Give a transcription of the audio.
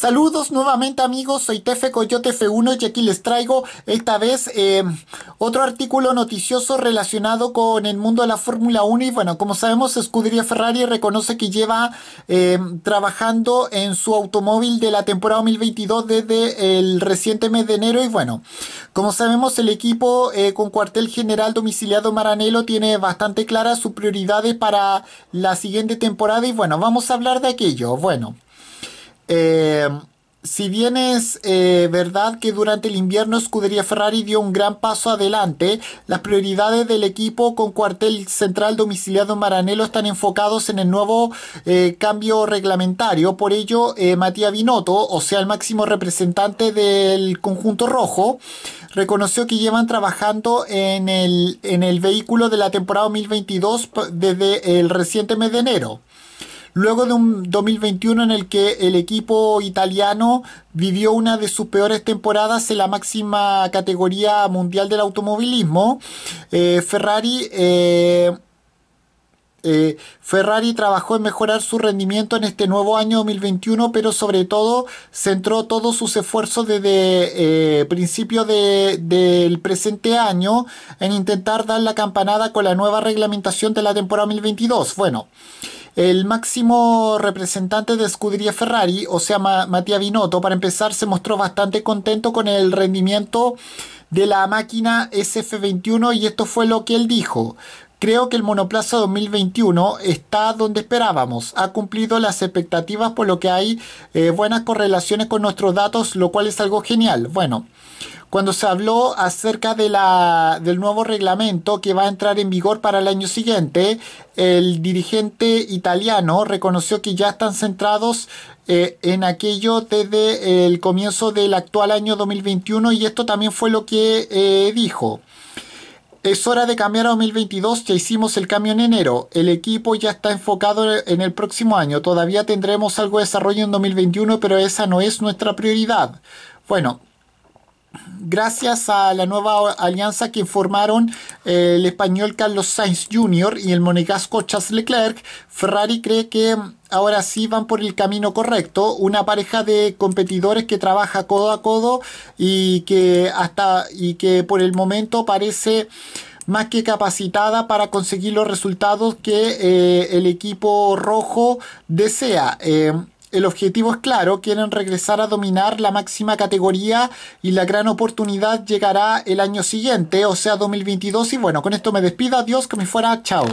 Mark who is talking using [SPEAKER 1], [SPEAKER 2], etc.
[SPEAKER 1] Saludos nuevamente amigos, soy Tefe Coyote F1 y aquí les traigo esta vez em, otro artículo noticioso relacionado con el mundo de la Fórmula 1 y bueno, como sabemos Escudería Ferrari reconoce que lleva em, trabajando en su automóvil de la temporada 2022 desde el reciente mes de enero y bueno, como sabemos el equipo eh, con cuartel general domiciliado Maranello tiene bastante claras sus prioridades para la siguiente temporada y bueno, vamos a hablar de aquello, bueno. Em, si bien es eh, verdad que durante el invierno Scuderia Ferrari dio un gran paso adelante, las prioridades del equipo con cuartel central domiciliado en Maranello están enfocados en el nuevo eh, cambio reglamentario. Por ello, eh, Matías Binotto, o sea, el máximo representante del conjunto rojo, reconoció que llevan trabajando en el, en el vehículo de la temporada 2022 desde el reciente mes de enero luego de un 2021 en el que el equipo italiano vivió una de sus peores temporadas en la máxima categoría mundial del automovilismo. Eh, Ferrari... Eh, eh, Ferrari trabajó en mejorar su rendimiento en este nuevo año 2021, pero sobre todo centró todos sus esfuerzos desde principio del presente año en intentar dar la campanada con la nueva reglamentación de la temporada 2022. Bueno. El máximo representante de Scuderia Ferrari, o sea, Matías Binotto, para empezar, se mostró bastante contento con el rendimiento de la máquina SF21 y esto fue lo que él dijo. Creo que el monoplaza 2021 está donde esperábamos. Ha cumplido las expectativas por lo que hay eh, buenas correlaciones con nuestros datos, lo cual es algo genial. Bueno, cuando se habló acerca del nuevo reglamento que va a entrar en vigor para el año siguiente, el dirigente italiano reconoció que ya están centrados eh, en aquello desde el comienzo del actual año 2021 y esto también fue lo que eh, dijo. Es hora de cambiar a 2022, ya hicimos el cambio en enero, el equipo ya está enfocado en el próximo año, todavía tendremos algo de desarrollo en 2021, pero esa no es nuestra prioridad. Bueno, gracias a la nueva alianza que formaron eh, el español Carlos Sainz Jr. y el monegasco Charles Leclerc, Ferrari cree que mm, ahora sí van por el camino correcto, una pareja de competidores que trabaja codo a codo y que hasta y que por el momento parece más que capacitada para conseguir los resultados que eh, el equipo rojo desea. Eh, el objetivo es claro, quieren regresar a dominar la máxima categoría y la gran oportunidad llegará el año siguiente, o sea 2022. Y bueno, con esto me despido, adiós, que me fuera, chao.